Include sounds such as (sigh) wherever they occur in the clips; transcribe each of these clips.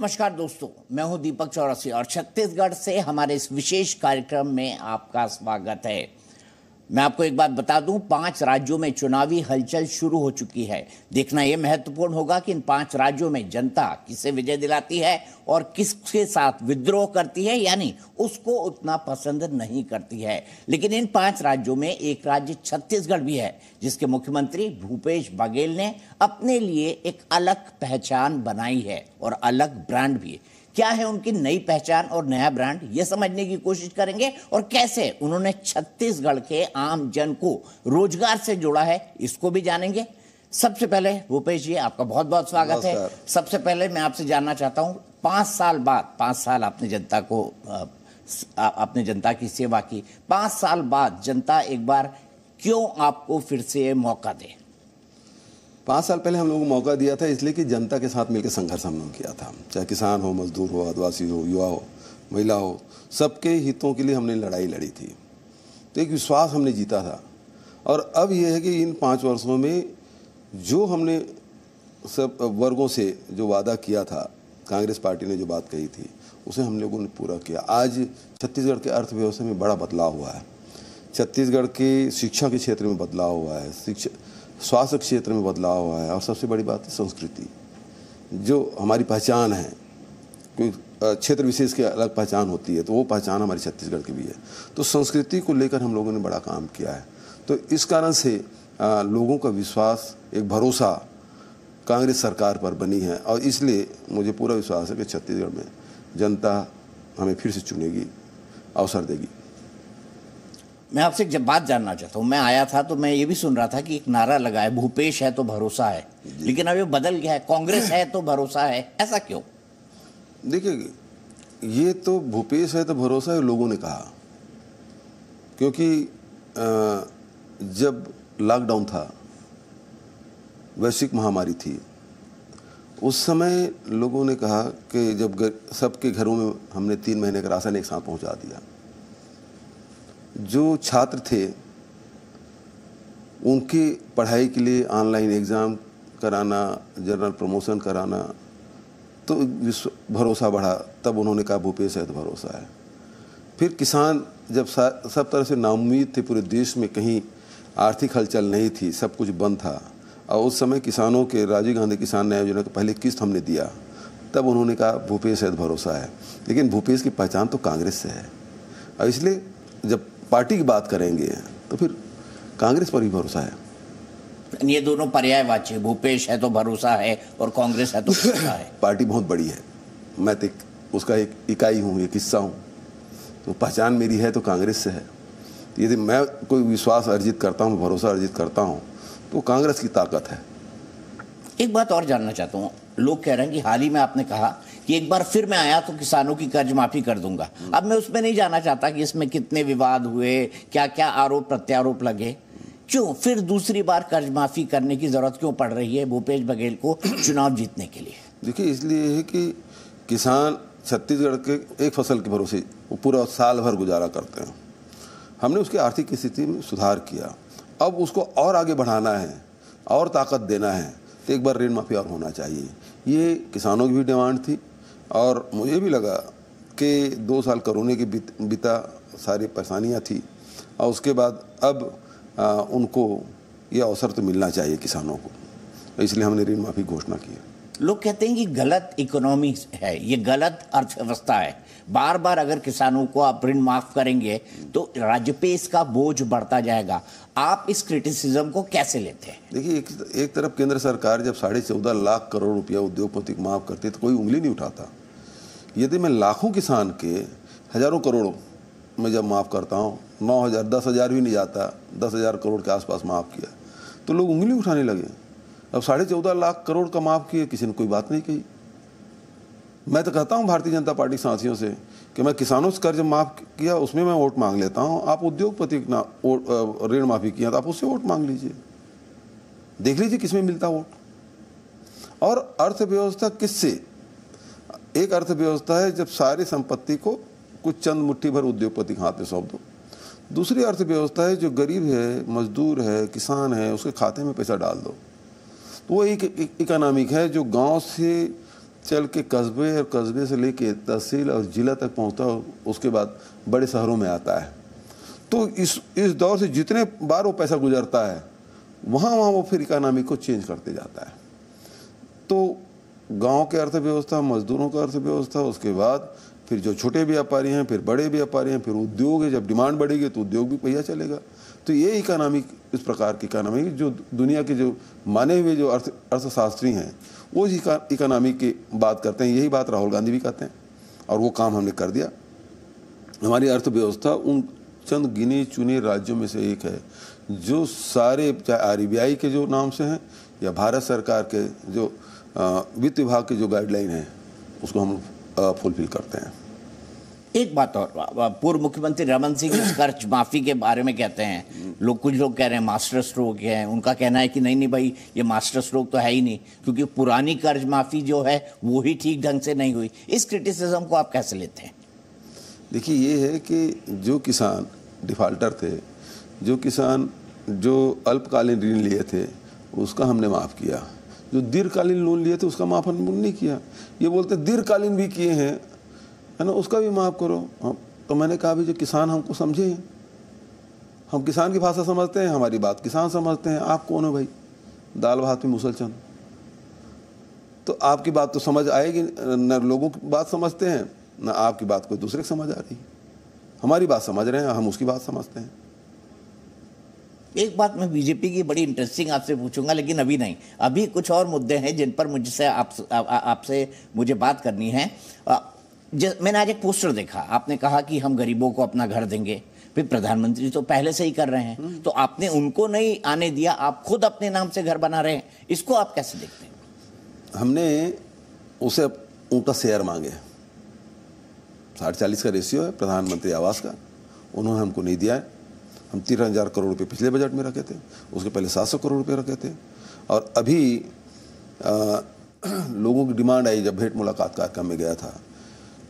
नमस्कार दोस्तों मैं हूं दीपक चौरसी और छत्तीसगढ़ से हमारे इस विशेष कार्यक्रम में आपका स्वागत है मैं आपको एक बात बता दूं पांच राज्यों में चुनावी हलचल शुरू हो चुकी है देखना यह महत्वपूर्ण होगा कि इन पांच राज्यों में जनता किसे विजय दिलाती है और किसके साथ विद्रोह करती है यानी उसको उतना पसंद नहीं करती है लेकिन इन पांच राज्यों में एक राज्य छत्तीसगढ़ भी है जिसके मुख्यमंत्री भूपेश बघेल ने अपने लिए एक अलग पहचान बनाई है और अलग ब्रांड भी है क्या है उनकी नई पहचान और नया ब्रांड ये समझने की कोशिश करेंगे और कैसे उन्होंने छत्तीसगढ़ के आम जन को रोजगार से जोड़ा है इसको भी जानेंगे सबसे पहले भूपेश जी आपका बहुत बहुत स्वागत है सबसे पहले मैं आपसे जानना चाहता हूँ पांच साल बाद पांच साल आपने जनता को आपने जनता की सेवा की पांच साल बाद जनता एक बार क्यों आपको फिर से मौका दे पाँच साल पहले हम लोगों को मौका दिया था इसलिए कि जनता के साथ मिलकर संघर्ष हम लोगों किया था चाहे किसान हो मजदूर हो आदिवासी हो युवा हो महिला हो सबके हितों के लिए हमने लड़ाई लड़ी थी तो एक विश्वास हमने जीता था और अब यह है कि इन पाँच वर्षों में जो हमने सब वर्गों से जो वादा किया था कांग्रेस पार्टी ने जो बात कही थी उसे हम लोगों ने पूरा किया आज छत्तीसगढ़ के अर्थव्यवस्था में बड़ा बदलाव हुआ है छत्तीसगढ़ के शिक्षा के क्षेत्र में बदलाव हुआ है शिक्षा स्वास्थ्य क्षेत्र में बदलाव हुआ है और सबसे बड़ी बात है संस्कृति जो हमारी पहचान है क्योंकि क्षेत्र विशेष की अलग पहचान होती है तो वो पहचान हमारी छत्तीसगढ़ की भी है तो संस्कृति को लेकर हम लोगों ने बड़ा काम किया है तो इस कारण से लोगों का विश्वास एक भरोसा कांग्रेस सरकार पर बनी है और इसलिए मुझे पूरा विश्वास है कि छत्तीसगढ़ में जनता हमें फिर से चुनेगी अवसर देगी मैं आपसे जब बात जानना चाहता हूँ मैं आया था तो मैं ये भी सुन रहा था कि एक नारा लगा है भूपेश है तो भरोसा है लेकिन अब ये बदल गया है कांग्रेस है तो भरोसा है ऐसा क्यों देखिए ये तो भूपेश है तो भरोसा है लोगों ने कहा क्योंकि जब लॉकडाउन था वैश्विक महामारी थी उस समय लोगों ने कहा कि जब सबके घरों में हमने तीन महीने का राशन एक साथ पहुंचा दिया जो छात्र थे उनके पढ़ाई के लिए ऑनलाइन एग्ज़ाम कराना जनरल प्रमोशन कराना तो विश्व भरोसा बढ़ा तब उन्होंने कहा भूपेश है तो भरोसा है फिर किसान जब सब तरह से नाउमीद थे पूरे देश में कहीं आर्थिक हलचल नहीं थी सब कुछ बंद था और उस समय किसानों के राजीव गांधी किसान न्याय योजना का पहले किस्त हमने दिया तब उन्होंने कहा भूपेश है तो भरोसा है लेकिन भूपेश की पहचान तो कांग्रेस से है और इसलिए जब पार्टी की बात करेंगे तो फिर कांग्रेस पर भी भरोसा है ये दोनों पर्यायवाची भूपेश है तो भरोसा है और कांग्रेस है तो भरोसा है (laughs) पार्टी बहुत बड़ी है मैं तो उसका एक इकाई हूँ एक हिस्सा हूँ तो पहचान मेरी है तो कांग्रेस से है यदि मैं कोई विश्वास अर्जित करता हूँ भरोसा अर्जित करता हूँ तो कांग्रेस की ताकत है एक बात और जानना चाहता हूँ लोग कह रहे हैं कि हाल ही में आपने कहा कि एक बार फिर मैं आया तो किसानों की कर्ज माफी कर दूंगा अब मैं उसमें नहीं जाना चाहता कि इसमें कितने विवाद हुए क्या क्या आरोप प्रत्यारोप लगे क्यों फिर दूसरी बार कर्ज माफी करने की जरूरत क्यों पड़ रही है भूपेश बघेल को चुनाव जीतने के लिए देखिए इसलिए है कि किसान छत्तीसगढ़ के एक फसल के भरोसे वो पूरा साल भर गुजारा करते हैं हमने उसकी आर्थिक स्थिति में सुधार किया अब उसको और आगे बढ़ाना है और ताकत देना है तो एक बार ऋण माफी और होना चाहिए ये किसानों की भी डिमांड थी और मुझे भी लगा कि दो साल करोने के बीत, बीता सारी परेशानियाँ थी और उसके बाद अब आ, उनको ये अवसर तो मिलना चाहिए किसानों को इसलिए हमने ऋण माफ़ी घोषणा की लोग कहते हैं कि गलत इकोनॉमी है ये गलत अर्थव्यवस्था है बार बार अगर किसानों को आप ऋण माफ़ करेंगे तो राज्य पे इसका बोझ बढ़ता जाएगा आप इस क्रिटिसिज्म को कैसे लेते हैं देखिए एक, एक तरफ केंद्र सरकार जब साढ़े चौदह लाख करोड़ रुपया उद्योगपति को माफ़ करती है तो कोई उंगली नहीं उठाता यदि मैं लाखों किसान के हज़ारों करोड़ों में जब माफ़ करता हूँ नौ हज़ार दस हज़ार भी नहीं जाता दस हज़ार करोड़ के आसपास माफ़ किया तो लोग उंगली उठाने लगे अब साढ़े चौदह लाख करोड़ का माफ़ किया किसी ने कोई बात नहीं कही मैं तो कहता हूँ भारतीय जनता पार्टी साथियों से कि मैं किसानों से कर्ज माफ़ किया उसमें मैं वोट मांग लेता हूँ आप उद्योगपति ऋण माफ़ी किया तो आप उससे वोट मांग लीजिए देख लीजिए किसमें मिलता वोट और अर्थव्यवस्था किससे एक अर्थव्यवस्था है जब सारी संपत्ति को कुछ चंद मुट्ठी भर उद्योगपति के हाथ में सौंप दो दूसरी अर्थव्यवस्था है जो गरीब है मजदूर है किसान है उसके खाते में पैसा डाल दो तो वो एक इकोनॉमिक है जो गांव से चल के कस्बे और कस्बे से लेके तहसील और ज़िला तक पहुंचता है उसके बाद बड़े शहरों में आता है तो इस इस दौर से जितने बार वो पैसा गुजरता है वहाँ वहाँ वो फिर इकानमी को चेंज करते जाता है तो गांव के अर्थव्यवस्था मजदूरों का अर्थव्यवस्था उसके बाद फिर जो छोटे व्यापारी हैं फिर बड़े व्यापारी हैं फिर उद्योग है जब डिमांड बढ़ेगी तो उद्योग भी पहिया चलेगा तो ये इकोनॉमिक इस प्रकार की इकोनॉमी जो दुनिया के जो माने हुए जो अर्थ अर्थशास्त्री हैं वो इकोनॉमी की बात करते हैं यही बात राहुल गांधी भी कहते हैं और वो काम हमने कर दिया हमारी अर्थव्यवस्था उन चंद गिने चुने राज्यों में से एक है जो सारे चाहे आर e के जो नाम से हैं या भारत सरकार के जो वित्त विभाग की जो गाइडलाइन है उसको हम फुलफिल करते हैं एक बात और पूर्व मुख्यमंत्री रमन सिंह कर्ज माफी के बारे में कहते हैं लोग कुछ लोग कह रहे हैं मास्टर स्ट्रोक है उनका कहना है कि नहीं नहीं भाई ये मास्टर स्ट्रोक तो है ही नहीं क्योंकि पुरानी कर्ज माफी जो है वो ही ठीक ढंग से नहीं हुई इस क्रिटिसिज्म को आप कैसे लेते हैं देखिए ये है कि जो किसान डिफाल्टर थे जो किसान जो अल्पकालीन ऋण लिए थे उसका हमने माफ़ किया जो दीर्घकालीन लोन लिए थे उसका माफ अनुमोदन नहीं किया ये बोलते दीर्घकालीन भी किए हैं है ना उसका भी माफ़ करो हाँ तो मैंने कहा भी जो किसान हमको समझे हम किसान की भाषा समझते हैं हमारी बात किसान समझते हैं आप कौन हो भाई दाल भात में मुसलचंद तो आपकी बात तो समझ आएगी न लोगों की बात समझते हैं न आपकी बात कोई दूसरे की समझ आ रही हमारी बात समझ रहे हैं हम उसकी बात समझते हैं एक बात मैं बीजेपी की बड़ी इंटरेस्टिंग आपसे पूछूंगा लेकिन अभी नहीं अभी कुछ और मुद्दे हैं जिन पर मुझसे आपसे आप, मुझे बात करनी है मैंने आज एक पोस्टर देखा आपने कहा कि हम गरीबों को अपना घर देंगे फिर प्रधानमंत्री तो पहले से ही कर रहे हैं हम्म। तो आपने उनको नहीं आने दिया आप खुद अपने नाम से घर बना रहे हैं इसको आप कैसे देखते हैं हमने उसे उनका शेयर मांगे साठ चालीस का रेशियो है प्रधानमंत्री आवास का उन्होंने हमको नहीं दिया है हम तेरह हज़ार करोड़ रुपये पिछले बजट में रखे थे उसके पहले सात सौ करोड़ रुपये रखे थे और अभी आ, लोगों की डिमांड आई जब भेंट मुलाकात कार्यक्रम में गया था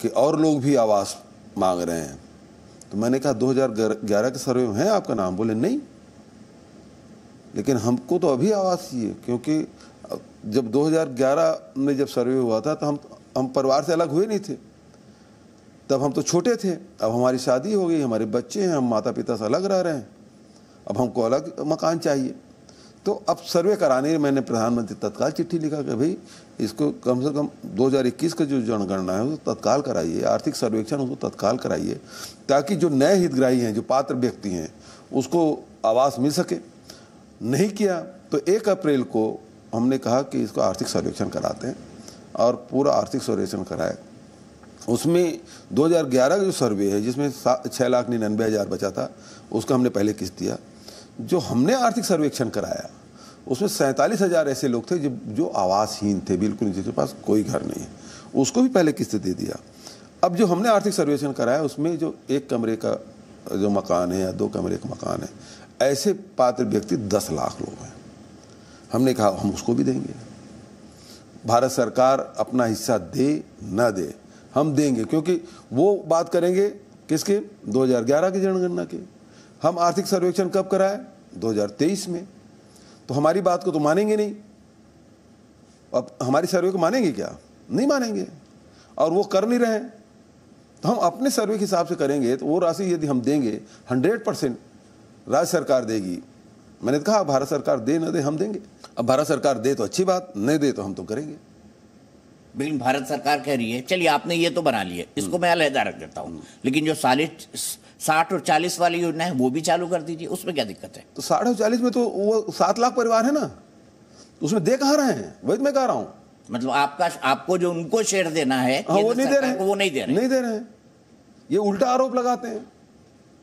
कि और लोग भी आवास मांग रहे हैं तो मैंने कहा 2011 के सर्वे में है आपका नाम बोले नहीं लेकिन हमको तो अभी आवास चाहिए क्योंकि जब 2011 में जब सर्वे हुआ था तो हम हम परिवार से अलग हुए नहीं थे तब हम तो छोटे थे अब हमारी शादी हो गई हमारे बच्चे हैं हम माता पिता से अलग रह रहे हैं अब हमको अलग मकान चाहिए तो अब सर्वे कराने मैंने प्रधानमंत्री तत्काल चिट्ठी लिखा कि भाई इसको कम से कम 2021 का जो जनगणना है उसको तत्काल कराइए आर्थिक सर्वेक्षण उसको तत्काल कराइए ताकि जो नए हितग्राही हैं जो पात्र व्यक्ति हैं उसको आवास मिल सके नहीं किया तो एक अप्रैल को हमने कहा कि इसको आर्थिक सर्वेक्षण कराते हैं और पूरा आर्थिक सर्वेक्षण कराया उसमें 2011 का जो सर्वे है जिसमें छः लाख निन्यानवे हज़ार बचा था उसका हमने पहले किस्त दिया जो हमने आर्थिक सर्वेक्षण कराया उसमें सैंतालीस हज़ार ऐसे लोग थे जो जो आवासहीन थे बिल्कुल जिनके पास कोई घर नहीं है उसको भी पहले किस्त दे दिया अब जो हमने आर्थिक सर्वेक्षण कराया उसमें जो एक कमरे का जो मकान है या दो कमरे का मकान है ऐसे पात्र व्यक्ति दस लाख लोग हैं हमने कहा हम उसको भी देंगे भारत सरकार अपना हिस्सा दे न दे हम देंगे क्योंकि वो बात करेंगे किसके 2011 की जनगणना के हम आर्थिक सर्वेक्षण कब कराए 2023 में तो हमारी बात को तो मानेंगे नहीं अब हमारी सर्वे को मानेंगे क्या नहीं मानेंगे और वो कर नहीं रहे तो हम अपने सर्वे के हिसाब से करेंगे तो वो राशि यदि हम देंगे हंड्रेड परसेंट राज्य सरकार देगी मैंने कहा भारत सरकार दे ना दे हम देंगे अब भारत सरकार दे तो अच्छी बात नहीं दे तो हम तो करेंगे बिल भारत सरकार कह रही है चलिए आपने ये तो बना लिए इसको मैं अलहदा रख देता हूँ लेकिन जो साले साठ और चालीस वाली योजना है वो भी चालू कर दीजिए उसमें क्या दिक्कत है तो साठ और चालीस में तो वो सात लाख परिवार है ना तो उसमें दे कहा रहे हैं वही तो मैं कह रहा हूँ मतलब आपका आपको जो उनको शेयर देना है हाँ, वो नहीं दे रहे वो नहीं दे रहे नहीं दे रहे हैं ये उल्टा आरोप लगाते हैं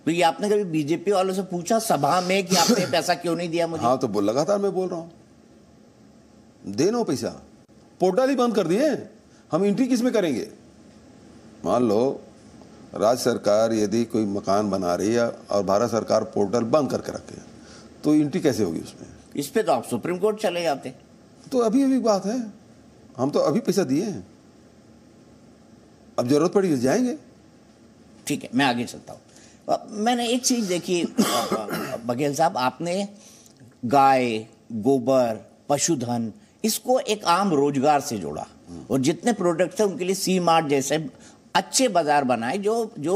तो ये आपने कभी बीजेपी वालों से पूछा सभा में कि आपने (laughs) पैसा क्यों नहीं दिया मुझे हाँ तो लगातार मैं बोल रहा हूँ दे नो पैसा पोर्टल ही बंद कर दिए हम एंट्री किस में करेंगे मान लो राज्य सरकार यदि कोई मकान बना रही है और भारत सरकार पोर्टल बंद करके रखे तो एंट्री कैसे होगी उसमें इस पर तो आप सुप्रीम कोर्ट चले जाते तो अभी अभी बात है हम तो अभी पैसा दिए हैं अब जरूरत पड़ी तो जाएंगे ठीक है मैं आगे चलता हूँ मैंने एक चीज़ देखी बघेल साहब आपने गाय गोबर पशुधन इसको एक आम रोजगार से जोड़ा और जितने प्रोडक्ट थे उनके लिए सी मार्ट जैसे अच्छे बाजार बनाए जो जो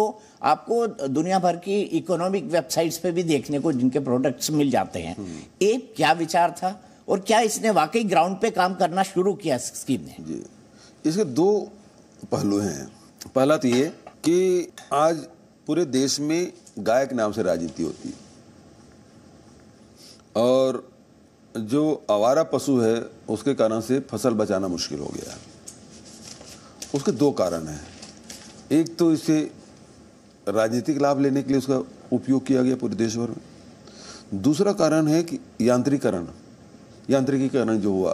आपको दुनिया भर की इकोनॉमिक वेबसाइट्स पे भी देखने को जिनके प्रोडक्ट्स मिल जाते हैं हम्म। एक क्या विचार था और क्या इसने वाकई ग्राउंड पे काम करना शुरू किया स्कीम ने जी इसके दो पहलू हैं पहला तो ये कि आज पूरे देश में गायक नाम से राजनीति होती है और जो आवारा पशु है उसके कारण से फसल बचाना मुश्किल हो गया उसके दो कारण हैं एक तो इसे राजनीतिक लाभ लेने के लिए उसका उपयोग किया गया पूरे देश भर में दूसरा कारण है कि यांत्रिकरण यांत्रिकीकरण जो हुआ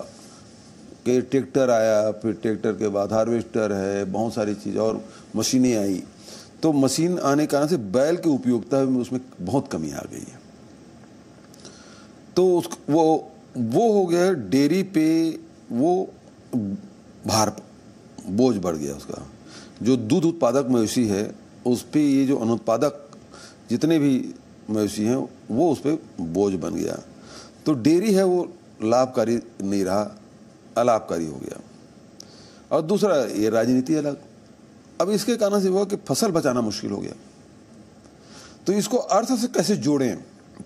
कि ट्रैक्टर आया फिर ट्रैक्टर के बाद हार्वेस्टर है बहुत सारी चीज़ और मशीनें आई तो मशीन आने के कारण से बैल की उपयोगिता उसमें बहुत कमी आ गई है तो उस वो वो हो गया डेयरी पे वो भार बोझ बढ़ गया उसका जो दूध उत्पादक मवेशी है उस पर ये जो अनुत्पादक जितने भी मवेशी हैं वो उस पर बोझ बन गया तो डेयरी है वो लाभकारी नहीं रहा अलाभकारी हो गया और दूसरा ये राजनीति अलग अब इसके कारण से हुआ कि फसल बचाना मुश्किल हो गया तो इसको अर्थ से कैसे जोड़ें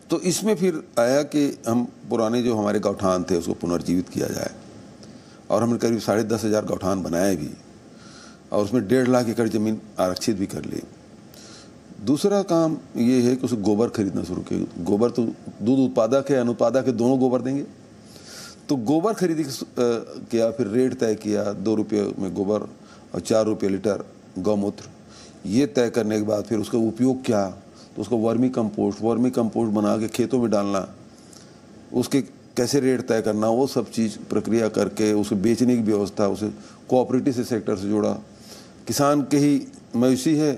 तो इसमें फिर आया कि हम पुराने जो हमारे गौठान थे उसको पुनर्जीवित किया जाए और हमने करीब साढ़े दस हज़ार गौठान बनाए भी और उसमें डेढ़ लाख एकड़ ज़मीन आरक्षित भी कर ली दूसरा काम ये है कि उसे गोबर खरीदना शुरू किया गोबर तो दूध उत्पादक है अनुत्पादक है दोनों गोबर देंगे तो गोबर खरीद किया फिर रेट तय किया दो रुपये में गोबर और चार रुपये लीटर गौमूत्र ये तय करने के बाद फिर उसका उपयोग क्या तो उसको वर्मी कंपोस्ट वर्मी कंपोस्ट बना के खेतों में डालना उसके कैसे रेट तय करना वो सब चीज़ प्रक्रिया करके उसे बेचने की व्यवस्था उसे कोऑपरेटिव से सेक्टर से जोड़ा किसान के ही मवेशी है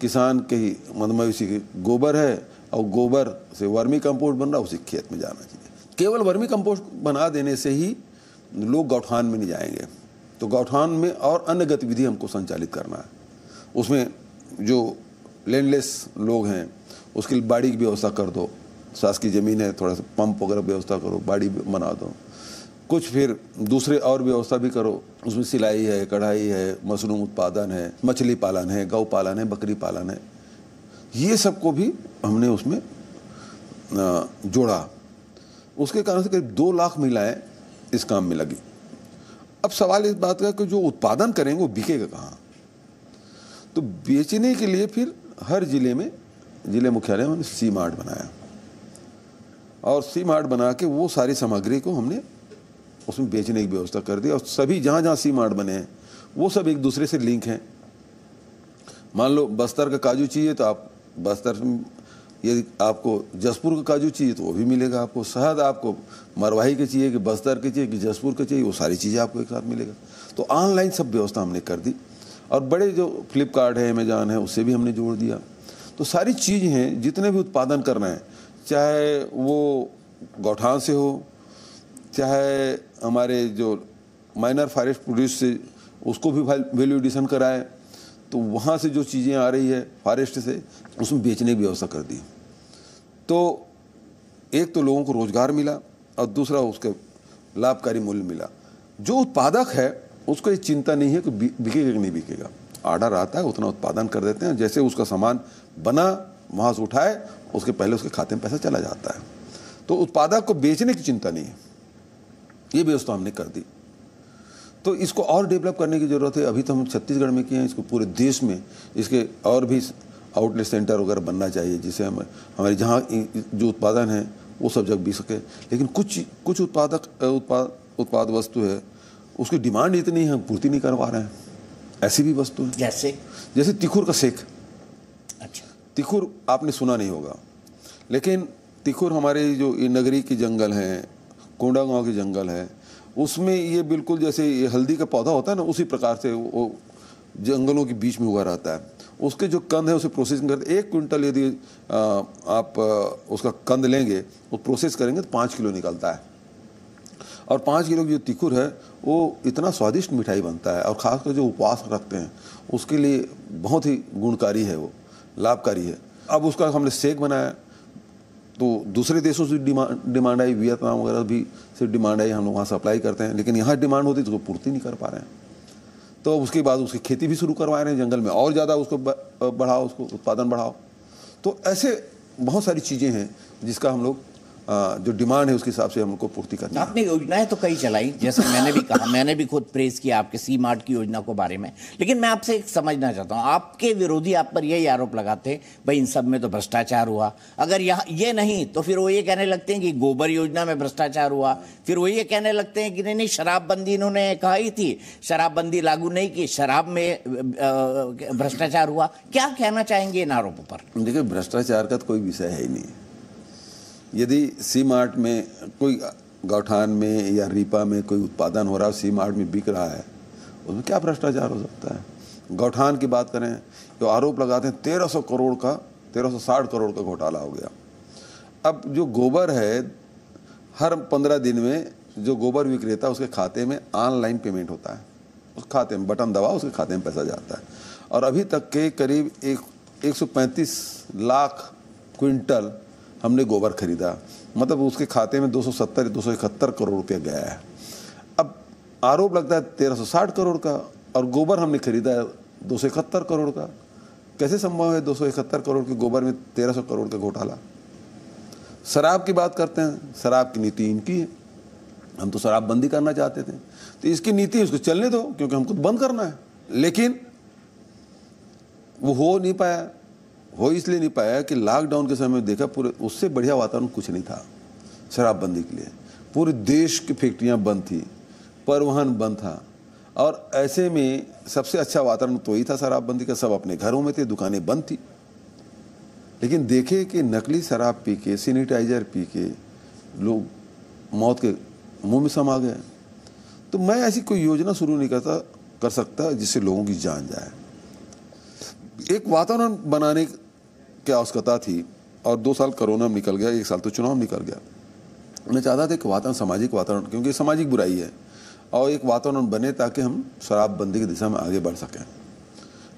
किसान के ही मतलब मवेशी के गोबर है और गोबर से वर्मी कंपोस्ट बन रहा उसे खेत में जाना चाहिए केवल वर्मी कंपोस्ट बना देने से ही लोग गौठान में नहीं जाएंगे तो गौठान में और अन्य गतिविधि हमको संचालित करना है उसमें जो लैंडलेस लोग हैं उसके लिए बाड़ी की व्यवस्था कर दो सास की ज़मीन है थोड़ा सा पंप वगैरह व्यवस्था करो बाड़ी बना दो कुछ फिर दूसरे और व्यवस्था भी करो उसमें सिलाई है कढ़ाई है मशरूम उत्पादन है मछली पालन है गौ पालन है बकरी पालन है ये सब को भी हमने उसमें जोड़ा उसके कारण से करीब दो लाख महिलाएँ इस काम में लगी अब सवाल इस बात का कि जो उत्पादन करेंगे वो बिकेगा कहाँ तो बेचने के लिए फिर हर ज़िले में ज़िले मुख्यालय में सी मार्ट बनाया और सी मार्ट बना के वो सारी सामग्री को हमने उसमें बेचने की व्यवस्था कर दी और सभी जहाँ जहाँ सी मार्ट बने हैं वो सब एक दूसरे से लिंक हैं मान लो बस्तर का काजू चाहिए तो आप बस्तर यदि आपको जसपुर का काजू चाहिए तो वो भी मिलेगा आपको शहद आपको मरवाही के चाहिए कि बस्तर के चाहिए कि जसपुर के चाहिए वो सारी चीज़ें आपको एक साथ मिलेगा तो ऑनलाइन सब व्यवस्था हमने कर दी और बड़े जो फ्लिपकार्ट है अमेजान है उससे भी हमने जोड़ दिया तो सारी चीज़ हैं जितने भी उत्पादन कर रहे हैं चाहे वो गौठान से हो चाहे हमारे जो माइनर फॉरेस्ट प्रोड्यूस से उसको भी वैल्यू एडिशन कराए तो वहाँ से जो चीज़ें आ रही है फॉरेस्ट से उसमें बेचने की व्यवस्था कर दी तो एक तो लोगों को रोज़गार मिला और दूसरा उसके लाभकारी मूल्य मिला जो उत्पादक है उसको ये चिंता नहीं है कि बिकेगा कि नहीं बिकेगा आर्डर आता है उतना उत्पादन कर देते हैं जैसे उसका सामान बना वहाँ से उठाए उसके पहले उसके खाते में पैसा चला जाता है तो उत्पादक को बेचने की चिंता नहीं है ये व्यवस्था हमने कर दी तो इसको और डेवलप करने की ज़रूरत है अभी तो हम छत्तीसगढ़ में किए हैं इसको पूरे देश में इसके और भी आउटलेट सेंटर वगैरह बनना चाहिए जिससे हम हमारे जहाँ जो उत्पादन है वो सब जगह बिक सके लेकिन कुछ कुछ उत्पादक उत्पाद उत्पाद वस्तु है उसकी डिमांड इतनी है पूर्ति नहीं करवा रहे हैं ऐसी भी वस्तु है जैसे जैसे तिखुर का सेक अच्छा तिखुर आपने सुना नहीं होगा लेकिन तिखुर हमारे जो नगरी के जंगल हैं कोंडा गाँव के जंगल है उसमें ये बिल्कुल जैसे ये हल्दी का पौधा होता है ना उसी प्रकार से वो जंगलों के बीच में हुआ रहता है उसके जो कंद है उसे प्रोसेसिंग करते एक क्विंटल यदि आप उसका कंद लेंगे वो प्रोसेस करेंगे तो पाँच किलो निकलता है और पाँच किलो की जो तिखुर है वो इतना स्वादिष्ट मिठाई बनता है और ख़ासकर जो उपवास रखते हैं उसके लिए बहुत ही गुणकारी है वो लाभकारी है अब उसका हमने सेक बनाया तो दूसरे देशों से डिमांड डिमांड आई वियतनाम वगैरह भी से डिमांड आई हम लोग वहाँ सप्लाई करते हैं लेकिन यहाँ डिमांड होती तो उसको पूर्ति नहीं कर पा रहे हैं तो उसके बाद उसकी खेती भी शुरू करवा रहे हैं जंगल में और ज़्यादा उसको बढ़ाओ उसको उत्पादन बढ़ाओ तो ऐसे बहुत सारी चीज़ें हैं जिसका हम लोग जो डिमांड है उसके हिसाब से हमको पूर्ति करनी आपने योजनाएं तो कई चलाई जैसे मैंने भी कहा मैंने भी खुद प्रेस किया आपके सी मार्ट की योजना को बारे में लेकिन मैं आपसे एक समझना चाहता हूँ आपके विरोधी आप पर यही आरोप लगाते हैं भाई इन सब में तो भ्रष्टाचार हुआ अगर यहाँ ये नहीं तो फिर वो ये कहने लगते हैं कि गोबर योजना में भ्रष्टाचार हुआ फिर वो ये कहने लगते हैं कि नहीं नहीं शराबबंदी इन्होंने ही थी शराबबंदी लागू नहीं की शराब में भ्रष्टाचार हुआ क्या कहना चाहेंगे इन आरोपों पर देखिए भ्रष्टाचार का तो कोई विषय है ही नहीं यदि सी मार्ट में कोई गौठान में या रीपा में कोई उत्पादन हो रहा है सी मार्ट में बिक रहा है उसमें क्या भ्रष्टाचार हो सकता है गौठान की बात करें तो आरोप लगाते हैं तेरह सौ करोड़ का तेरह सौ साठ करोड़ का घोटाला हो गया अब जो गोबर है हर पंद्रह दिन में जो गोबर विक्रेता उसके खाते में ऑनलाइन पेमेंट होता है उस खाते में बटन दबाओ उसके खाते में पैसा जाता है और अभी तक के करीब एक पैंतीस लाख क्विंटल हमने गोबर खरीदा मतलब उसके खाते में 270 सत्तर करोड़ रुपया गया है अब आरोप लगता है साठ करोड़ का और गोबर हमने खरीदा दो करोड़ का कैसे संभव है दो करोड़ के गोबर में सौ करोड़ का घोटाला शराब की बात करते हैं शराब की नीति इनकी है हम तो शराबबंदी करना चाहते थे तो इसकी नीति उसको चलने दो क्योंकि हमको बंद करना है लेकिन वो हो नहीं पाया हो इसलिए नहीं पाया कि लॉकडाउन के समय देखा पूरे उससे बढ़िया वातावरण कुछ नहीं था शराबबंदी के लिए पूरे देश की फैक्ट्रियाँ बंद थी परिवहन बंद था और ऐसे में सबसे अच्छा वातावरण तो ही था शराबबंदी का सब अपने घरों में थे दुकानें बंद थी लेकिन देखे कि नकली शराब पी के सैनिटाइजर पी के लोग मौत के मुंह में समा गए तो मैं ऐसी कोई योजना शुरू नहीं करता कर सकता जिससे लोगों की जान जाए एक वातावरण बनाने की आवश्यकता थी और दो साल कोरोना में निकल गया एक साल तो चुनाव निकल गया मैं चाहता था एक वातावरण सामाजिक वातावरण क्योंकि सामाजिक बुराई है और एक वातावरण बने ताकि हम शराबबंदी की दिशा में आगे बढ़ सकें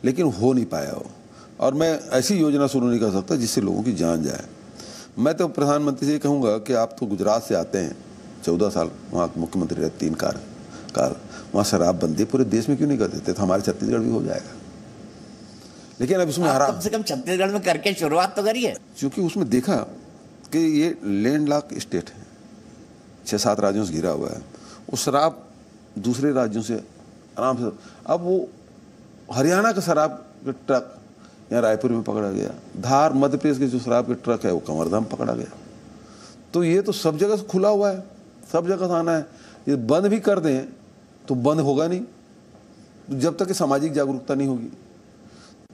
लेकिन हो नहीं पाया वो और मैं ऐसी योजना शुरू नहीं कर सकता जिससे लोगों की जान जाए मैं तो प्रधानमंत्री से कहूँगा कि आप तो गुजरात से आते हैं चौदह साल वहाँ मुख्यमंत्री रहे तीन कार कार वहाँ शराबबंदी पूरे देश में क्यों नहीं कर देते तो हमारे छत्तीसगढ़ भी हो जाएगा लेकिन अब उसमें हरा कम से कम छत्तीसगढ़ में करके शुरुआत तो करिए क्योंकि उसमें देखा कि ये लैंड लॉक स्टेट है छः सात राज्यों से घिरा हुआ है वो शराब दूसरे राज्यों से आराम से अब वो हरियाणा का शराब के ट्रक यहाँ रायपुर में पकड़ा गया धार मध्य प्रदेश के जो शराब के ट्रक है वो कंवरधाम पकड़ा गया तो ये तो सब जगह से खुला हुआ है सब जगह से आना है ये बंद भी कर दें तो बंद होगा नहीं जब तक कि सामाजिक जागरूकता नहीं होगी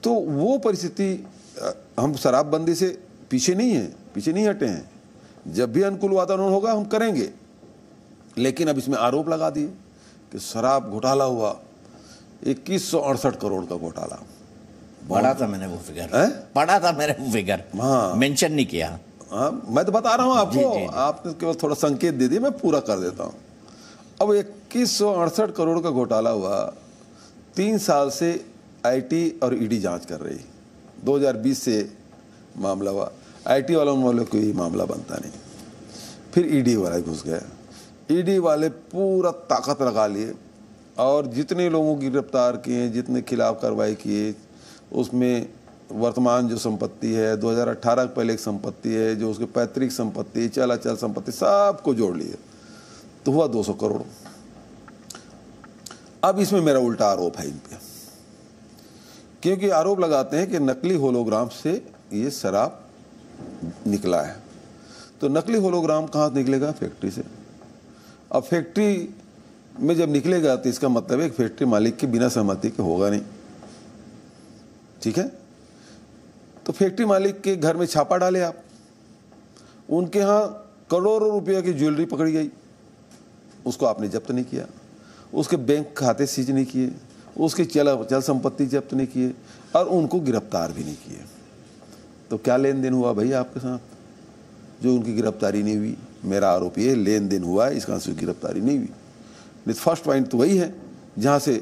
तो वो परिस्थिति हम शराबबंदी से पीछे नहीं हैं पीछे नहीं हटे हैं जब भी अनुकूल वातावरण होगा हम करेंगे लेकिन अब इसमें आरोप लगा दिए कि शराब घोटाला हुआ इक्कीस सौ अड़सठ करोड़ का घोटाला पढ़ा था मैंने वो फिगर पढ़ा था मैंने वो फिगर हाँ मेंशन नहीं किया हाँ मैं तो बता रहा हूँ आपको आपने केवल थोड़ा संकेत दे दिया मैं पूरा कर देता हूँ अब इक्कीस सौ अड़सठ करोड़ का घोटाला हुआ तीन साल से आईटी और ईडी जांच कर रही 2020 से मामला हुआ आईटी वालों वालों को कोई मामला बनता नहीं फिर ईडी वाला घुस गया ईडी वाले पूरा ताकत लगा लिए और जितने लोगों की गिरफ्तार किए जितने खिलाफ कार्रवाई किए उसमें वर्तमान जो संपत्ति है 2018 के पहले एक संपत्ति है जो उसके पैतृक संपत्ति चल अचल संपत्ति सबको जोड़ लिए तो हुआ 200 करोड़ अब इसमें मेरा उल्टा आरोप है इन पर क्योंकि आरोप लगाते हैं कि नकली होलोग्राम से ये शराब निकला है तो नकली होलोग्राम कहाँ निकलेगा फैक्ट्री से अब फैक्ट्री में जब निकलेगा तो इसका मतलब है फैक्ट्री मालिक के बिना सहमति के होगा नहीं ठीक है तो फैक्ट्री मालिक के घर में छापा डाले आप उनके यहाँ करोड़ों रुपये की ज्वेलरी पकड़ी गई उसको आपने जब्त नहीं किया उसके बैंक खाते सीज नहीं किए उसकी चल चल संपत्ति जब्त नहीं किए और उनको गिरफ्तार भी नहीं किए तो क्या लेन देन हुआ भाई आपके साथ जो उनकी गिरफ्तारी नहीं हुई मेरा आरोप ये लेन देन हुआ है इसका उसकी गिरफ्तारी नहीं हुई फर्स्ट पॉइंट तो वही है जहाँ से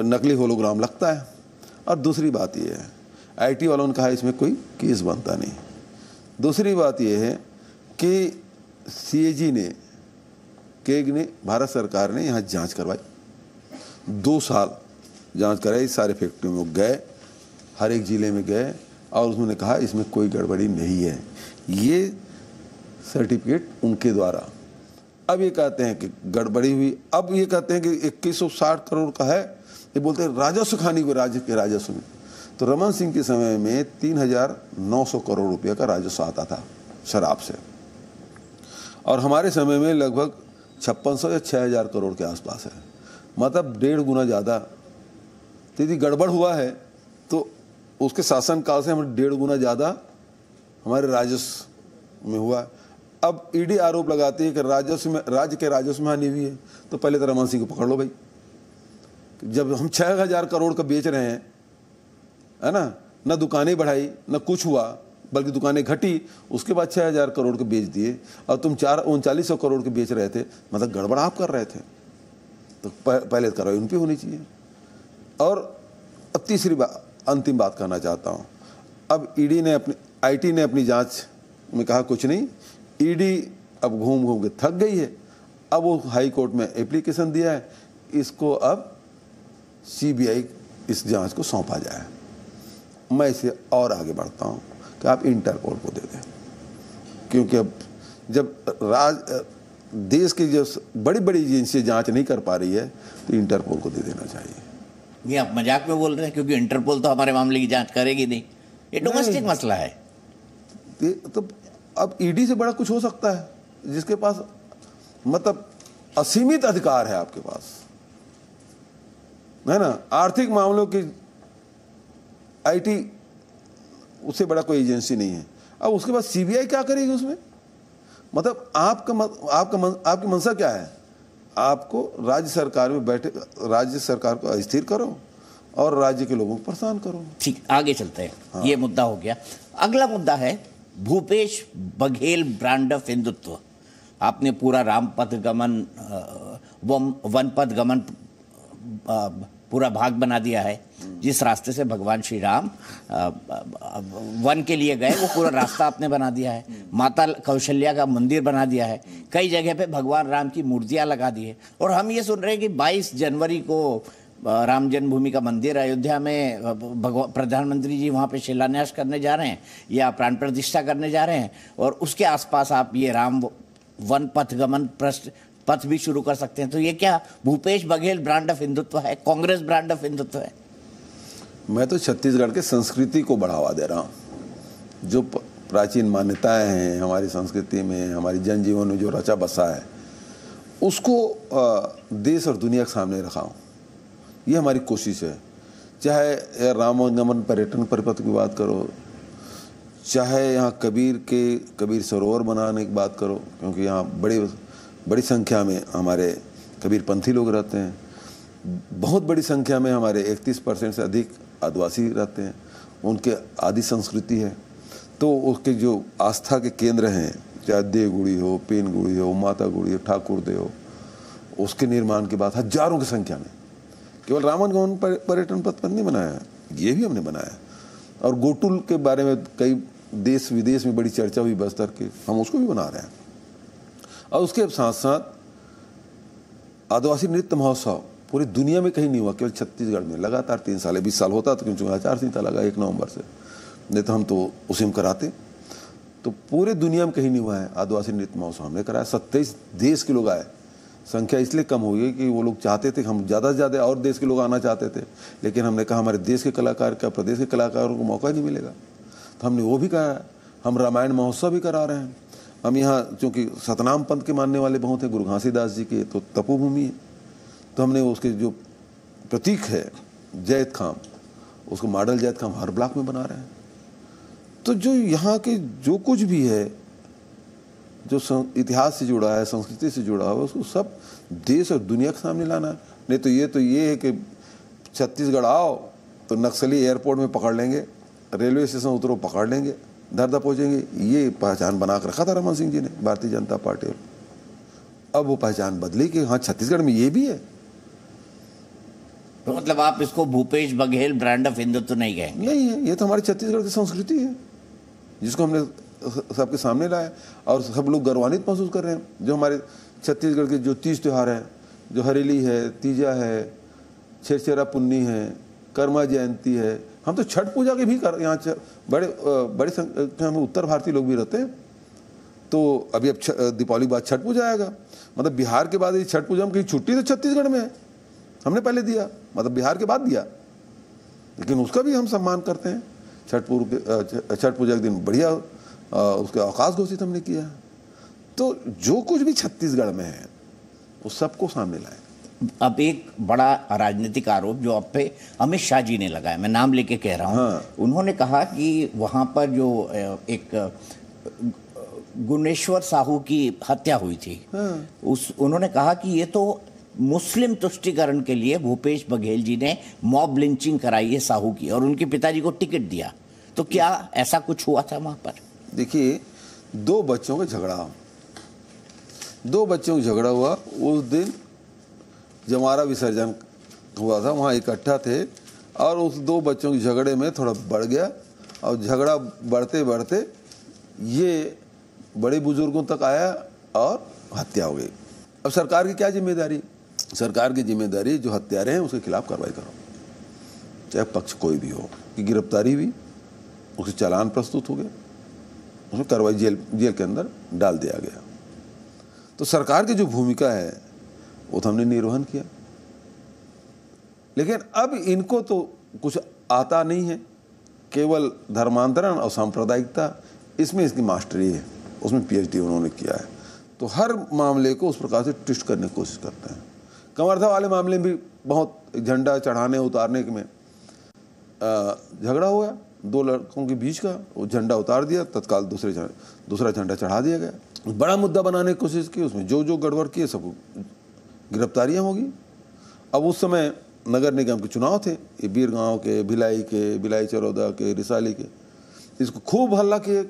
नकली होलोग्राम लगता है और दूसरी बात यह है आईटी वालों ने कहा इसमें कोई केस बनता नहीं दूसरी बात यह है कि सीएजी ने केग ने भारत सरकार ने यहाँ जांच करवाई दो साल जांच कराई सारे फैक्ट्रियों में गए हर एक ज़िले में गए और उन्होंने कहा इसमें कोई गड़बड़ी नहीं है ये सर्टिफिकेट उनके द्वारा अब ये कहते हैं कि गड़बड़ी हुई अब ये कहते हैं कि इक्कीस करोड़ का है ये बोलते हैं राजस्व खानी को राज्य के राजस्व में तो रमन सिंह के समय में 3,900 करोड़ रुपये का राजस्व आता था शराब से और हमारे समय में लगभग छप्पन सौ या 6,000 करोड़ के आसपास है मतलब डेढ़ गुना ज़्यादा तो यदि गड़बड़ हुआ है तो उसके शासन काल से हमें डेढ़ गुना ज़्यादा हमारे राजस्व में हुआ अब ईडी आरोप लगाती है कि राजस्व में राज्य के राजस्व में हानि हुई है तो पहले तो रमन सिंह को पकड़ लो भाई जब हम छः हज़ार करोड़ का बेच रहे हैं है ना ना दुकानें बढ़ाई ना कुछ हुआ बल्कि दुकानें घटी उसके बाद छः हज़ार करोड़ के बेच दिए और तुम चार उनचालीस सौ करोड़ के बेच रहे थे मतलब गड़बड़ आप कर रहे थे तो पहले तो कार्रवाई उन पर होनी चाहिए और तीसरी बात अंतिम बात कहना चाहता हूँ अब ईडी e ने अपनी आईटी ने अपनी जांच में कहा कुछ नहीं ईडी e अब घूम घूम के थक गई है अब वो हाई कोर्ट में एप्लीकेशन दिया है इसको अब सीबीआई इस जांच को सौंपा जाए मैं इसे और आगे बढ़ता हूँ कि आप इंटरपोल को दे दें क्योंकि अब जब राज देश की जो बड़ी बड़ी एजेंसी जांच नहीं कर पा रही है तो इंटरपोल को दे देना चाहिए ये आप मजाक में बोल रहे हैं क्योंकि इंटरपोल तो हमारे मामले की जांच करेगी नहीं ये डोमेस्टिक मसला है तो अब ईडी e से बड़ा कुछ हो सकता है जिसके पास मतलब असीमित अधिकार है आपके पास है ना आर्थिक मामलों की आईटी उससे बड़ा कोई एजेंसी नहीं है अब उसके बाद सीबीआई क्या करेगी उसमें मतलब आपका आपका आपकी मंशा क्या है आपको राज्य सरकार में बैठे राज्य सरकार को अस्थिर करो और राज्य के लोगों को परेशान करो ठीक आगे चलते हैं हाँ। ये मुद्दा हो गया अगला मुद्दा है भूपेश बघेल ब्रांड ऑफ हिंदुत्व आपने पूरा राम पद गमन वन पद गमन पूरा भाग बना दिया है जिस रास्ते से भगवान श्री राम वन के लिए गए वो पूरा रास्ता आपने बना दिया है माता कौशल्या का मंदिर बना दिया है कई जगह पे भगवान राम की मूर्तियाँ लगा दी है और हम ये सुन रहे हैं कि बाईस जनवरी को राम जन्मभूमि का मंदिर अयोध्या में भगवान प्रधानमंत्री जी वहाँ पे शिलान्यास करने जा रहे हैं या प्राण प्रतिष्ठा करने जा रहे हैं और उसके आसपास आप ये राम वन पथगमन प्रश्न पथ भी शुरू कर सकते हैं तो ये क्या भूपेश बघेल ब्रांड ऑफ हिंदुत्व है कांग्रेस ब्रांड ऑफ हिंदुत्व है मैं तो छत्तीसगढ़ के संस्कृति को बढ़ावा दे रहा हूँ जो प्राचीन मान्यताएं हैं हमारी संस्कृति में हमारी जनजीवन में जो रचा बसा है उसको देश और दुनिया के सामने रखा हूँ ये हमारी कोशिश है चाहे नमन पर्यटन परिपथ की बात करो चाहे यहाँ कबीर के कबीर सरोवर बनाने की बात करो क्योंकि यहाँ बड़े बड़ी संख्या में हमारे कबीरपंथी लोग रहते हैं बहुत बड़ी संख्या में हमारे 31 परसेंट से अधिक आदिवासी रहते हैं उनके आदि संस्कृति है तो उसके जो आस्था के केंद्र हैं चाहे देवगुड़ी हो पेन गुड़ी हो माता गुड़ी हो ठाकुर देव हो उसके निर्माण के बाद हजारों की संख्या में केवल रावण गवन पर्यटन पथ पर नहीं बनाया ये भी हमने बनाया और गोटुल के बारे में कई देश विदेश में बड़ी चर्चा हुई बस्तर के हम उसको भी बना रहे हैं और उसके साथ साथ आदिवासी नृत्य महोत्सव पूरी दुनिया में कहीं नहीं हुआ केवल छत्तीसगढ़ में लगातार तीन साल बीस साल होता तो क्योंकि आचार संहिता लगा एक नवंबर से नहीं तो हम तो उसी में कराते तो पूरे दुनिया में कहीं नहीं हुआ है आदिवासी नृत्य महोत्सव हमने कराया सत्ताईस देश के लोग आए संख्या इसलिए कम हुई कि वो लोग चाहते थे हम ज़्यादा से ज़्यादा और देश के लोग आना चाहते थे लेकिन हमने कहा हमारे देश के कलाकार का प्रदेश के कलाकारों को मौका नहीं मिलेगा तो हमने वो भी कहा हम रामायण महोत्सव भी करा रहे हैं हम यहाँ चूँकि सतनाम पंथ के मानने वाले बहुत हैं गुरु घासीदास जी के तो तपोभूमि है तो हमने उसके जो प्रतीक है जैत खाम उसको मॉडल जैत खाम हर ब्लॉक में बना रहे हैं तो जो यहाँ के जो कुछ भी है जो इतिहास से जुड़ा है संस्कृति से जुड़ा है उसको सब देश और दुनिया के सामने लाना है नहीं तो ये तो ये है कि छत्तीसगढ़ आओ तो नक्सली एयरपोर्ट में पकड़ लेंगे रेलवे स्टेशन उतरो पकड़ लेंगे धरदा पहुँचेंगे ये पहचान बना कर रखा था रमन सिंह जी ने भारतीय जनता पार्टी और अब वो पहचान बदली कि हाँ छत्तीसगढ़ में ये भी है तो मतलब आप इसको भूपेश बघेल ब्रांड ऑफ हिंदुत्व नहीं गए नहीं है ये तो हमारी छत्तीसगढ़ की संस्कृति है जिसको हमने सबके सामने लाया और सब लोग गर्वान्वित महसूस कर रहे हैं जो हमारे छत्तीसगढ़ के जो तीज त्यौहार हैं जो हरेली है तीजा है छेरछेरा पुन्नी है कर्मा जयंती है हम तो छठ पूजा के भी कर यहाँ बड़े बड़े संख्या में उत्तर भारतीय लोग भी रहते हैं तो अभी अब दीपावली के बाद छठ पूजा आएगा मतलब बिहार के बाद ये छठ पूजा में कहीं छुट्टी तो छत्तीसगढ़ में है हमने पहले दिया मतलब बिहार के बाद दिया लेकिन उसका भी हम सम्मान करते हैं छठ पूर्व के छठ पूजा के दिन बढ़िया उसके अवकाश घोषित हमने किया तो जो कुछ भी छत्तीसगढ़ में है वो सबको सामने लाए अब एक बड़ा राजनीतिक आरोप जो अब पे अमित शाह जी ने लगाया मैं नाम लेके कह रहा हूँ हाँ। उन्होंने कहा कि वहाँ पर जो एक गुणेश्वर साहू की हत्या हुई थी हाँ। उस उन्होंने कहा कि ये तो मुस्लिम तुष्टिकरण के लिए भूपेश बघेल जी ने मॉब लिंचिंग कराई है साहू की और उनके पिताजी को टिकट दिया तो क्या ऐसा कुछ हुआ था वहाँ पर देखिए दो बच्चों का झगड़ा दो बच्चों का झगड़ा हुआ उस दिन जो हमारा विसर्जन हुआ था वहाँ इकट्ठा थे और उस दो बच्चों के झगड़े में थोड़ा बढ़ गया और झगड़ा बढ़ते बढ़ते ये बड़े बुजुर्गों तक आया और हत्या हो गई अब सरकार की क्या जिम्मेदारी सरकार की जिम्मेदारी जो हत्यारे हैं उसके खिलाफ कार्रवाई करो चाहे पक्ष कोई भी हो कि गिरफ्तारी हुई उसके चालान प्रस्तुत हो गया उसमें कार्रवाई जेल जेल के अंदर डाल दिया गया तो सरकार की जो भूमिका है वो तो हमने निर्वहन किया लेकिन अब इनको तो कुछ आता नहीं है केवल धर्मांतरण और सांप्रदायिकता इसमें इसकी मास्टरी है उसमें पीएचडी उन्होंने किया है तो हर मामले को उस प्रकार से ट्विस्ट करने की कोशिश करते हैं कमरथा वाले मामले में भी बहुत झंडा चढ़ाने उतारने में झगड़ा हुआ दो लड़कों के बीच का वो झंडा उतार दिया तत्काल दूसरे दूसरा झंडा चढ़ा दिया गया बड़ा मुद्दा बनाने की कोशिश की उसमें जो जो गड़बड़ किए सबको गिरफ्तारियाँ होगी अब उस समय नगर निगम के चुनाव थे ये बीर गाँव के भिलाई के भिलाई चरौदा के रिसाली के इसको खूब हल्ला किए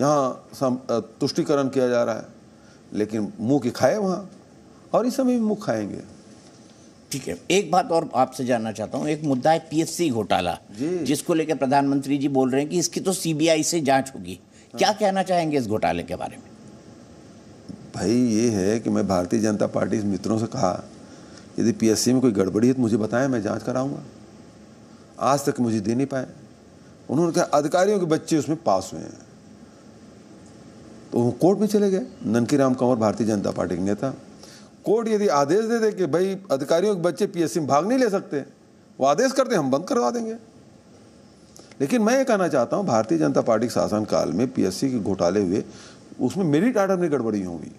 यहाँ तुष्टिकरण किया जा रहा है लेकिन मुँह के खाए वहाँ और इस समय भी मुँह खाएंगे ठीक है एक बात और आपसे जानना चाहता हूँ एक मुद्दा है पीएससी घोटाला जिसको लेकर प्रधानमंत्री जी बोल रहे हैं कि इसकी तो सीबीआई से जांच होगी हाँ। क्या कहना चाहेंगे इस घोटाले के बारे में भाई ये है कि मैं भारतीय जनता पार्टी के मित्रों से कहा यदि पीएससी में कोई गड़बड़ी है तो मुझे बताएं मैं जांच कराऊंगा आज तक मुझे दे नहीं पाए उन्होंने कहा अधिकारियों के बच्चे उसमें पास हुए हैं तो वो कोर्ट में चले गए ननकी राम कंवर भारतीय जनता पार्टी के नेता कोर्ट यदि आदेश दे दे कि भाई अधिकारियों के बच्चे पीएससी में भाग नहीं ले सकते वो आदेश करते हम बंद करवा देंगे लेकिन मैं ये कहना चाहता हूँ भारतीय जनता पार्टी के शासनकाल में पीएससी के घोटाले हुए उसमें मेरी डाटा में गड़बड़ी हुई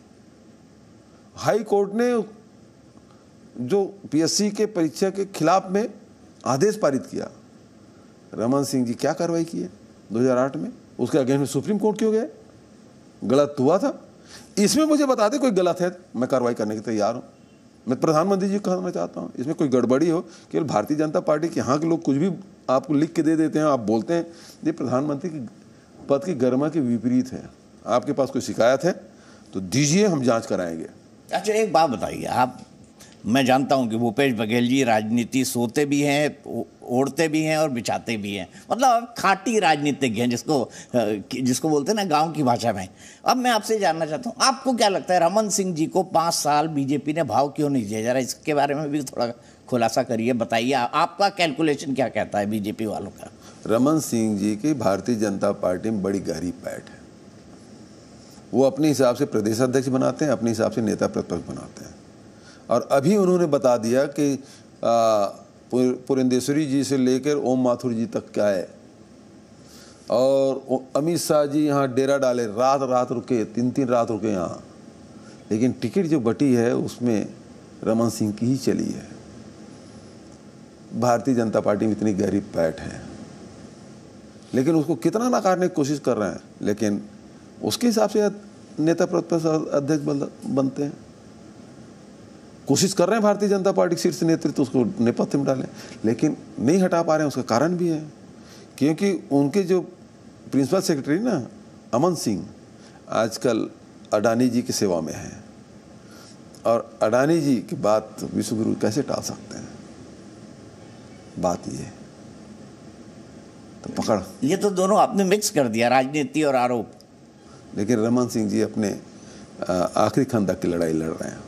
हाई कोर्ट ने जो पीएससी के परीक्षा के खिलाफ में आदेश पारित किया रमन सिंह जी क्या कार्रवाई की है दो में उसके अगेंस्ट में सुप्रीम कोर्ट क्यों गए गलत हुआ था इसमें मुझे बता दे कोई गलत है मैं कार्रवाई करने के तैयार हूँ मैं प्रधानमंत्री जी को कहना चाहता हूँ इसमें कोई गड़बड़ी हो केवल भारतीय जनता पार्टी के यहाँ के लोग कुछ भी आपको लिख के दे देते हैं आप बोलते हैं ये प्रधानमंत्री के पद की गरिमा के विपरीत है आपके पास कोई शिकायत है तो दीजिए हम जांच कराएंगे अच्छा एक बात बताइए आप मैं जानता हूँ कि भूपेश बघेल जी राजनीति सोते भी हैं ओढ़ते भी हैं और बिछाते भी हैं मतलब खाटी राजनीतिज्ञ हैं जिसको जिसको बोलते हैं ना गांव की भाषा में अब मैं आपसे जानना चाहता हूँ आपको क्या लगता है रमन सिंह जी को पाँच साल बीजेपी ने भाव क्यों नहीं दिया जा रहा इसके बारे में भी थोड़ा खुलासा करिए बताइए आपका कैलकुलेशन क्या कहता है बीजेपी वालों का रमन सिंह जी की भारतीय जनता पार्टी में बड़ी गहरी पैठ है वो अपने हिसाब से प्रदेश अध्यक्ष बनाते हैं अपने हिसाब से नेता प्रतिपक्ष बनाते हैं और अभी उन्होंने बता दिया कि पुरेंदेश्वरी जी से लेकर ओम माथुर जी तक क्या है और अमित शाह जी यहाँ डेरा डाले रात रात रुके तीन तीन रात रुके यहाँ लेकिन टिकट जो बटी है उसमें रमन सिंह की ही चली है भारतीय जनता पार्टी में इतनी गहरी पैठ है लेकिन उसको कितना नकारने की कोशिश कर रहे हैं लेकिन उसके हिसाब से नेता प्रतिपक्ष अध्यक्ष बनते हैं कोशिश कर रहे हैं भारतीय जनता पार्टी सीट से नेतृत्व तो उसको नेपथ्य में डालें लेकिन नहीं हटा पा रहे हैं उसका कारण भी है क्योंकि उनके जो प्रिंसिपल सेक्रेटरी ना अमन सिंह आजकल अडानी जी की सेवा में हैं और अडानी जी की बात विश्वगुरु कैसे टाल सकते हैं बात ये तो पकड़ ये तो दोनों आपने मिक्स कर दिया राजनीति और आरोप लेकिन रमन सिंह जी अपने आखिरी खंदा की लड़ाई लड़ रहे हैं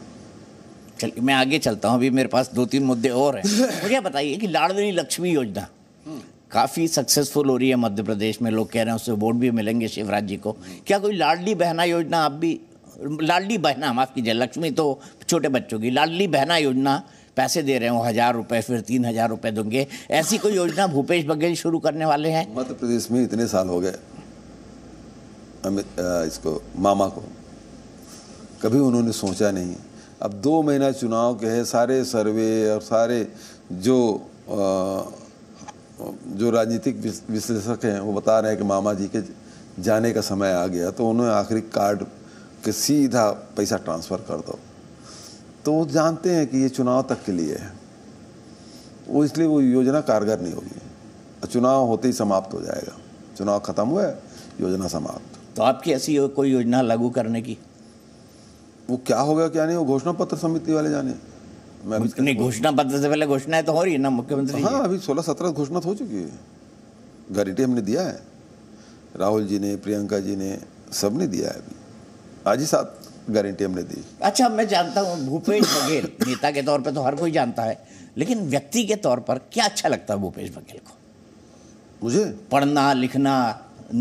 चल मैं आगे चलता हूँ अभी मेरे पास दो तीन मुद्दे और हैं मुझे बताइए कि लाडली लक्ष्मी योजना काफ़ी सक्सेसफुल हो रही है मध्य प्रदेश में लोग कह रहे हैं उससे वोट भी मिलेंगे शिवराज जी को क्या कोई लाडली बहना योजना आप भी लाडली बहना माफ़ कीजिए लक्ष्मी तो छोटे बच्चों की लाडली बहना योजना पैसे दे रहे हो हज़ार रुपये फिर तीन हज़ार रुपये दूंगे ऐसी कोई योजना भूपेश बघेल शुरू करने वाले हैं मध्य प्रदेश में इतने साल हो गए अमित इसको मामा को कभी उन्होंने सोचा नहीं अब दो महीना चुनाव के है सारे सर्वे और सारे जो आ, जो राजनीतिक विश्लेषक हैं वो बता रहे हैं कि मामा जी के जाने का समय आ गया तो उन्होंने आखिरी कार्ड के सीधा पैसा ट्रांसफ़र कर दो तो वो जानते हैं कि ये चुनाव तक के लिए है वो इसलिए वो योजना कारगर नहीं होगी चुनाव होते ही समाप्त हो जाएगा चुनाव खत्म हुआ है योजना समाप्त तो आपकी ऐसी कोई योजना लागू करने की वो क्या होगा क्या नहीं वो घोषणा पत्र समिति वाले जाने नहीं घोषणा पत्र से पहले घोषणाएं तो हो रही है ना मुख्यमंत्री हाँ अभी सोलह सत्रह घोषणा तो हो चुकी है गारंटी हमने दिया है राहुल जी ने प्रियंका जी ने सब ने दिया है अभी आज ही साथ गारंटी हमने दी अच्छा मैं जानता हूँ भूपेश बघेल नेता के तौर पर तो हर कोई जानता है लेकिन व्यक्ति के तौर पर क्या अच्छा लगता है भूपेश बघेल को मुझे पढ़ना लिखना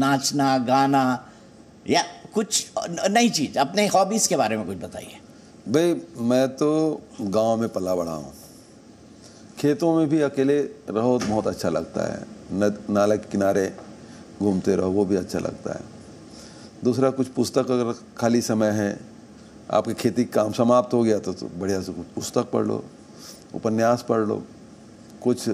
नाचना गाना या कुछ नई चीज़ अपने हॉबीज़ के बारे में कुछ बताइए भाई मैं तो गांव में पला बड़ा हूँ खेतों में भी अकेले रहो तो बहुत अच्छा लगता है नाले के किनारे घूमते रहो वो भी अच्छा लगता है दूसरा कुछ पुस्तक अगर खाली समय है आपके खेती काम समाप्त हो गया तो, तो बढ़िया से कुछ पुस्तक पढ़ लो उपन्यास पढ़ लो कुछ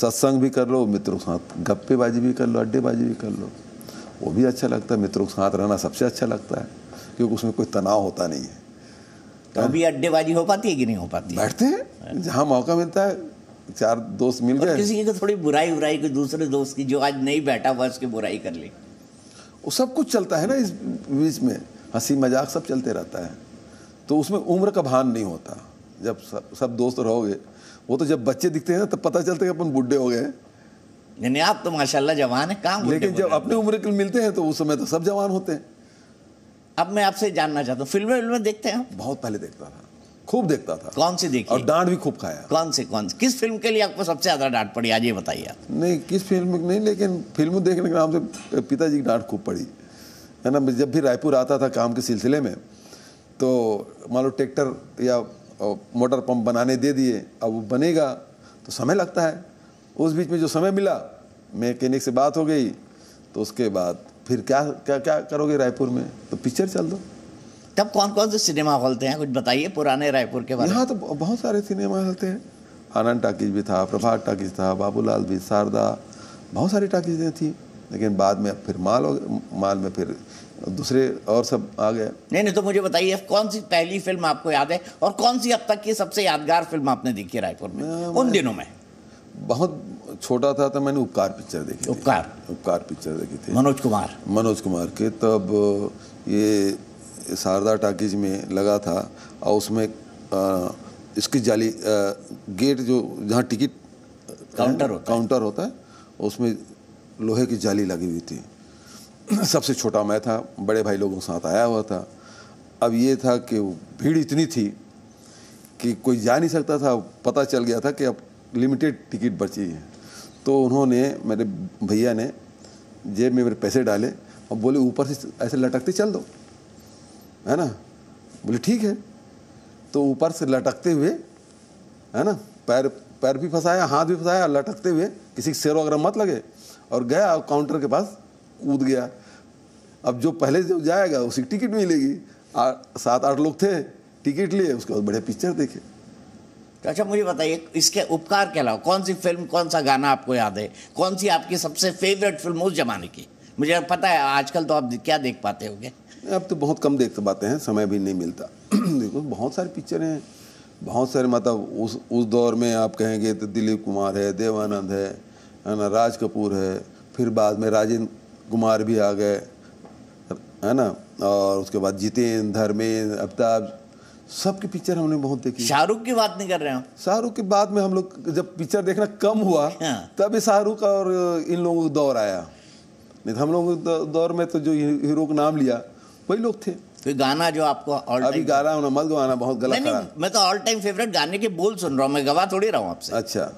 सत्संग भी कर लो मित्रों के साथ गप्पेबाजी भी कर लो अड्डेबाजी भी कर लो वो भी अच्छा लगता है मित्रों के साथ रहना सबसे अच्छा लगता है क्योंकि उसमें कोई तनाव होता नहीं है तो भी अड्डेबाजी हो पाती है कि नहीं हो पाती बैठते हैं जहाँ मौका मिलता है चार दोस्त मिल गए किसी की तो थोड़ी बुराई बुराई की दूसरे दोस्त की जो आज नहीं बैठा हुआ उसकी बुराई कर ली वो सब कुछ चलता है ना इस बीच में हंसी मजाक सब चलते रहता है तो उसमें उम्र का भान नहीं होता जब सब, सब दोस्त रहोगे वो तो जब बच्चे दिखते हैं ना तब पता चलता है कि अपन बुढ़े हो गए यानी आप तो माशाल्लाह जवान है काम लेकिन जब अपनी उम्र के मिलते हैं तो उस समय तो सब जवान होते हैं अब मैं आपसे जानना चाहता हूँ फिल्में फिल्में देखते हैं बहुत पहले देखता था खूब देखता था कौन सी देखी और डांट भी खूब खाया कौन से कौन से किस फिल्म के लिए आपको सबसे ज्यादा डांट पड़ी आज ये बताइए नहीं किस फिल्म नहीं लेकिन फिल्म देखने के नाम से पिताजी की डांट खूब पड़ी है ना जब भी रायपुर आता था काम के सिलसिले में तो मान लो ट्रैक्टर या मोटर पंप बनाने दे दिए अब वो बनेगा तो समय लगता है उस बीच में जो समय मिला मैकेनिक से बात हो गई तो उसके बाद फिर क्या क्या क्या करोगे रायपुर में तो पिक्चर चल दो तब कौन कौन से सिनेमा हॉल थे कुछ बताइए पुराने रायपुर के बारे में हाँ तो बहुत सारे सिनेमा हॉल थे आनंद टाकिज भी था प्रभात टाकिज था बाबूलाल भी शारदा बहुत सारी टाकिजें थी लेकिन बाद में फिर माल माल में फिर दूसरे और सब आ गए नहीं नहीं तो मुझे बताइए कौन सी पहली फिल्म आपको याद है और कौन सी अब तक की सबसे यादगार फिल्म आपने देखी रायपुर में उन दिनों में बहुत छोटा था तो मैंने उपकार पिक्चर देखी उपकार उपकार पिक्चर देखी थी मनोज कुमार मनोज कुमार के तब ये शारदा टाकीज में लगा था और उसमें इसकी जाली गेट जो जहाँ टिकट काउंटर होता काउंटर होता है उसमें लोहे की जाली लगी हुई थी सबसे छोटा मैं था बड़े भाई लोगों के साथ आया हुआ था अब ये था कि भीड़ इतनी थी कि कोई जा नहीं सकता था पता चल गया था कि अब लिमिटेड टिकट बची है तो उन्होंने मेरे भैया ने जेब में मेरे पैसे डाले और बोले ऊपर से ऐसे लटकते चल दो है ना बोले ठीक है तो ऊपर से लटकते हुए है ना पैर पैर भी फंसाया हाथ भी फंसाया लटकते हुए किसी के शेर वगैरह मत लगे और गया काउंटर के पास कूद गया अब जो पहले जो जाएगा उसी टिकट मिलेगी सात आठ लोग थे टिकट लिए उसके बाद बढ़िया पिक्चर देखे तो अच्छा मुझे बताइए इसके उपकार के अलावा कौन सी फिल्म कौन सा गाना आपको याद है कौन सी आपकी सबसे फेवरेट फिल्म उस जमाने की मुझे पता है आजकल तो आप क्या देख पाते होंगे अब तो बहुत कम देख पाते हैं समय भी नहीं मिलता (clears throat) देखो बहुत सारी पिक्चर हैं बहुत सारे मतलब उस उस दौर में आप कहेंगे तो दिलीप कुमार है देवानंद है है ना राज कपूर है फिर बाद में राजेंद्र कुमार भी आ गए है ना और उसके बाद जितेंद्र धर्मेंद्र अमिताभ सबकी पिक्चर हमने बहुत देखी शाहरुख की बात नहीं कर रहे हो शाहरुख के बाद में हम लोग जब पिक्चर देखना कम हुआ हाँ। तब शाहरुख और इन लोगों का दौर आया नहीं तो हम लोगों के दौर में तो जो हीरो का नाम लिया वही लोग थे तो गाना जो आपको अभी गा रहा हूँ ना मत गाना बहुत गलत नहीं, नहीं, मैं तो ऑल टाइम फेवरेट गाने के बोल सुन रहा हूँ मैं गवा थोड़ी रहा हूँ आपसे अच्छा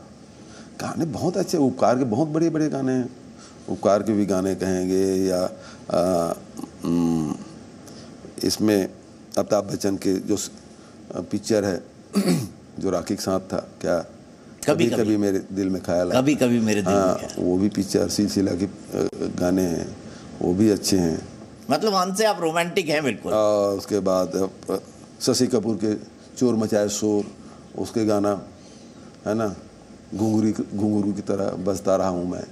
गाने बहुत अच्छे उपकार के बहुत बड़े बड़े गाने हैं उपकार के भी गाने कहेंगे या आ, इसमें अमिताभ बच्चन के जो पिक्चर है (clears throat) जो राखी के साथ था क्या कभी कभी, कभी, कभी मेरे दिल में ख्याल कभी कभी मेरे दिल हाँ, में वो भी पिक्चर सिलसिला के गाने हैं वो भी अच्छे हैं मतलब हमसे आप रोमांटिक हैं बिल्कुल और उसके बाद शशि कपूर के चोर मचाए शोर उसके गाना है ना घुंगरी घुंगरू की तरह बजता रहा हूँ मैं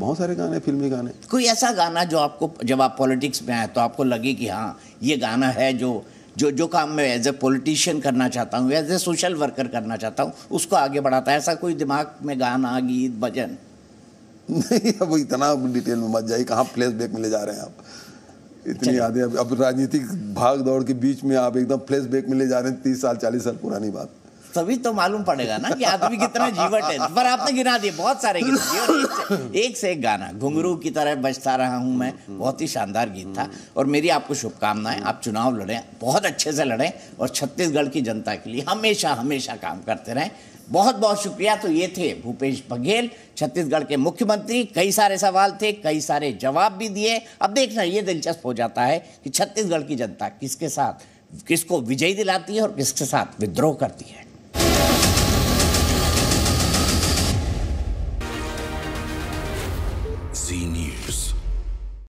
बहुत सारे गाने फिल्मी गाने कोई ऐसा गाना जो आपको जब आप पॉलिटिक्स में आए तो आपको लगे कि हाँ ये गाना है जो जो जो काम मैं एज ए पॉलिटिशियन करना चाहता हूँ एज ए सोशल वर्कर करना चाहता हूँ उसको आगे बढ़ाता है ऐसा कोई दिमाग में गाना गीत भजन नहीं (laughs) अब इतना डिटेल में मत जाइए कहाँ फ्लैश बैक में ले जा रहे हैं आप इतनी यादें अब, अब राजनीतिक भाग दौड़ के बीच में आप एकदम फ्लैश बैक में ले जा रहे हैं तीस साल चालीस साल पुरानी बात तभी तो मालूम पड़ेगा ना कि आदमी कितना जीवट है पर आपने गिना दिए बहुत सारे गीत दिए एक से एक गाना घुंगरू की तरह बजता रहा हूँ मैं बहुत ही शानदार गीत था और मेरी आपको शुभकामनाएं आप चुनाव लड़ें बहुत अच्छे से लड़ें और छत्तीसगढ़ की जनता के लिए हमेशा हमेशा काम करते रहें बहुत बहुत शुक्रिया तो ये थे भूपेश बघेल छत्तीसगढ़ के मुख्यमंत्री कई सारे सवाल थे कई सारे जवाब भी दिए अब देखना ये दिलचस्प हो जाता है कि छत्तीसगढ़ की जनता किसके साथ किसको विजयी दिलाती है और किसके साथ विद्रोह करती है